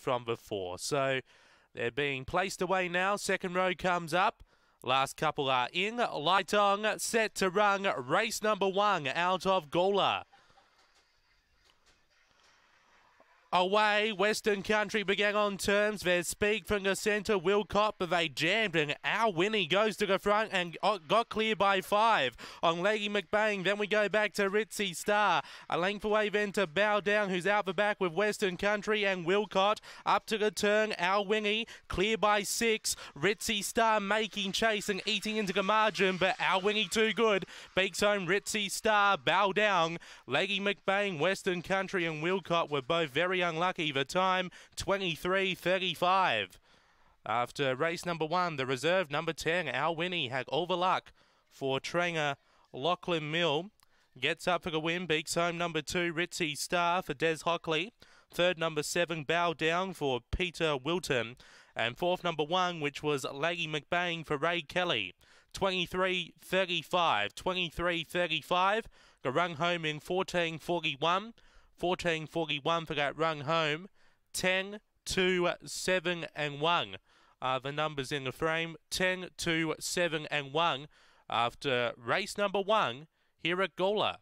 from before. So they're being placed away now. Second row comes up. Last couple are in. Lightong set to run. Race number one out of Gola. Away, Western Country began on terms. There's speed from the centre, Wilcott, but they jammed, and our Winnie goes to the front and got clear by five. On Leggy McBain, then we go back to Ritzy Star. A length away then to Bow Down, who's out the back with Western Country and Wilcott. Up to the turn, our Winnie, clear by six. Ritzy Star making chase and eating into the margin, but our Winnie too good. Beaks home Ritzy Star, Bow Down. Leggy McBain, Western Country, and Wilcott were both very unlucky. The time 23.35. After race number one, the reserve number 10, Al Winnie, had all the luck for trainer Lachlan Mill. Gets up for the win, Beaks home number two, Ritzy Star for Des Hockley. Third number seven, Bow Down for Peter Wilton. And fourth number one, which was Laggy McBain for Ray Kelly. 23 35, 23 35. run home in 14:41. 14.41 for that run home. 10, 2, 7 and 1 are uh, the numbers in the frame. 10, 2, 7 and 1 after race number 1 here at Gola.